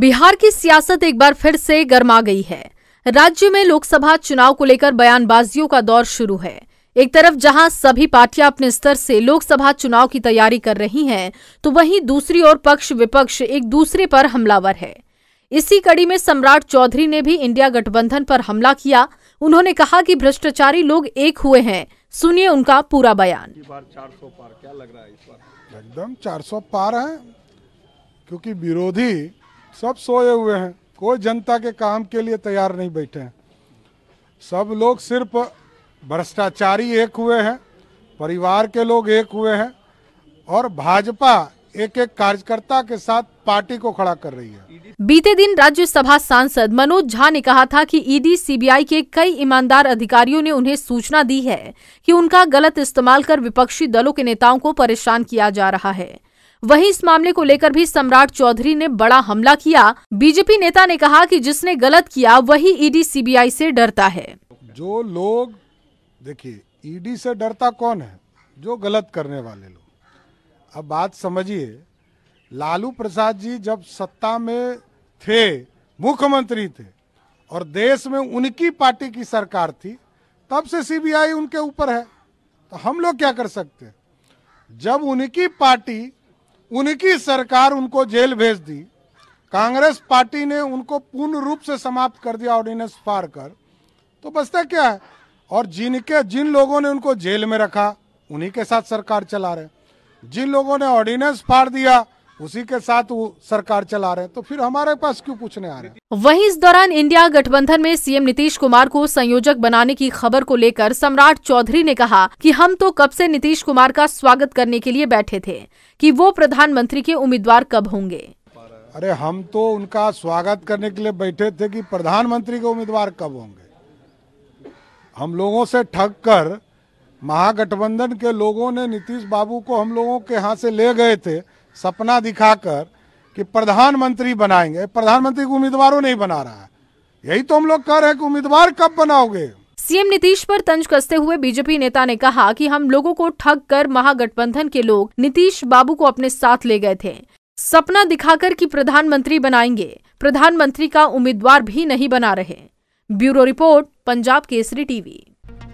बिहार की सियासत एक बार फिर से गर्मा गई है राज्य में लोकसभा चुनाव को लेकर बयानबाजियों का दौर शुरू है एक तरफ जहां सभी पार्टियां अपने स्तर से लोकसभा चुनाव की तैयारी कर रही हैं, तो वहीं दूसरी ओर पक्ष विपक्ष एक दूसरे पर हमलावर है इसी कड़ी में सम्राट चौधरी ने भी इंडिया गठबंधन पर हमला किया उन्होंने कहा कि भ्रष्टाचारी लोग एक हुए हैं सुनिए उनका पूरा बयान एकदम चार सौ पार है क्योंकि विरोधी सब सोए हुए हैं कोई जनता के काम के लिए तैयार नहीं बैठे हैं सब लोग सिर्फ भ्रष्टाचारी एक हुए हैं परिवार के लोग एक हुए हैं और भाजपा एक एक कार्यकर्ता के साथ पार्टी को खड़ा कर रही है बीते दिन राज्यसभा सांसद मनोज झा ने कहा था कि ईडी सीबीआई के कई ईमानदार अधिकारियों ने उन्हें सूचना दी है कि उनका गलत इस्तेमाल कर विपक्षी दलों के नेताओं को परेशान किया जा रहा है वहीं इस मामले को लेकर भी सम्राट चौधरी ने बड़ा हमला किया बीजेपी नेता ने कहा कि जिसने गलत किया वही ईडी सीबीआई से डरता है जो लोग देखिए ईडी से डरता कौन है जो गलत करने वाले लोग अब बात समझिए लालू प्रसाद जी जब सत्ता में थे मुख्यमंत्री थे और देश में उनकी पार्टी की सरकार थी तब से सीबीआई उनके ऊपर है तो हम लोग क्या कर सकते हैं जब उनकी पार्टी उनकी सरकार उनको जेल भेज दी कांग्रेस पार्टी ने उनको पूर्ण रूप से समाप्त कर दिया ऑर्डिनेंस पार कर तो बचता क्या है और जिनके जिन लोगों ने उनको जेल में रखा उन्हीं के साथ सरकार चला रहे जिन लोगों ने ऑर्डिनेंस फाड़ दिया उसी के साथ वो सरकार चला रहे हैं तो फिर हमारे पास क्यों पूछने आ रहे हैं वहीं इस दौरान इंडिया गठबंधन में सीएम नीतीश कुमार को संयोजक बनाने की खबर को लेकर सम्राट चौधरी ने कहा कि हम तो कब से नीतीश कुमार का स्वागत करने के लिए बैठे थे कि वो प्रधानमंत्री के उम्मीदवार कब होंगे अरे हम तो उनका स्वागत करने के लिए बैठे थे की प्रधानमंत्री के उम्मीदवार कब होंगे हम लोगों से ठग कर महागठबंधन के लोगों ने नीतीश बाबू को हम लोगों के यहाँ से ले गए थे सपना दिखाकर कि प्रधानमंत्री बनाएंगे प्रधानमंत्री को उम्मीदवारों नहीं बना रहा है यही तो हम लोग कह रहे हैं कि उम्मीदवार कब बनाओगे सीएम नीतीश पर तंज कसते हुए बीजेपी नेता ने कहा कि हम लोगों को ठग कर महागठबंधन के लोग नीतीश बाबू को अपने साथ ले गए थे सपना दिखाकर कि प्रधानमंत्री बनाएंगे प्रधानमंत्री का उम्मीदवार भी नहीं बना रहे bureau report Punjab Kesari TV